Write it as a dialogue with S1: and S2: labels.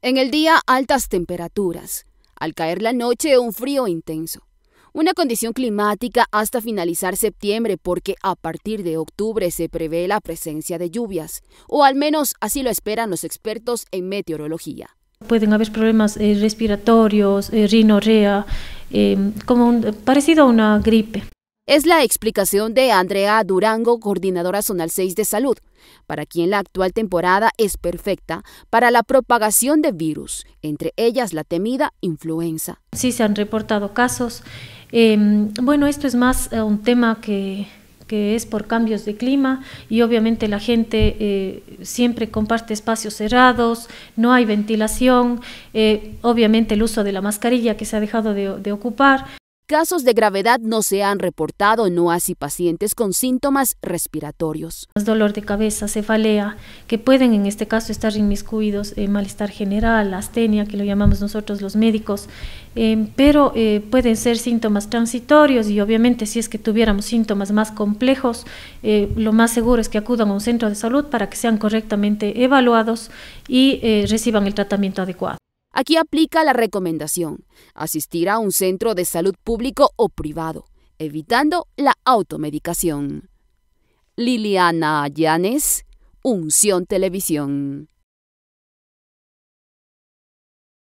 S1: En el día altas temperaturas, al caer la noche un frío intenso. Una condición climática hasta finalizar septiembre porque a partir de octubre se prevé la presencia de lluvias, o al menos así lo esperan los expertos en meteorología.
S2: Pueden haber problemas eh, respiratorios, eh, rinorrea, eh, como parecido a una gripe.
S1: Es la explicación de Andrea Durango, coordinadora zonal 6 de salud, para quien la actual temporada es perfecta para la propagación de virus, entre ellas la temida influenza.
S2: Sí, se han reportado casos. Em, bueno, esto es más eh, un tema que, es por cambios de clima y obviamente la gente eh, siempre comparte espacios cerrados, no hay ventilación, eh, obviamente el uso de la mascarilla que se ha dejado de ocupar Casos de gravedad no se han reportado, no así pacientes con síntomas respiratorios. Dolor de cabeza, cefalea, que pueden en este caso estar inmiscuidos, eh, malestar general, astenia, que lo llamamos nosotros los médicos, eh, pero eh, pueden ser síntomas transitorios y obviamente si es que tuviéramos síntomas más complejos, eh, lo más seguro es que acudan a un centro de salud para que sean correctamente evaluados y reciban el tratamiento adecuado. Aquí aplica la recomendación,
S1: asistir a un centro de salud público o privado, evitando la automedicación. Liliana Llanes, Unción Televisión.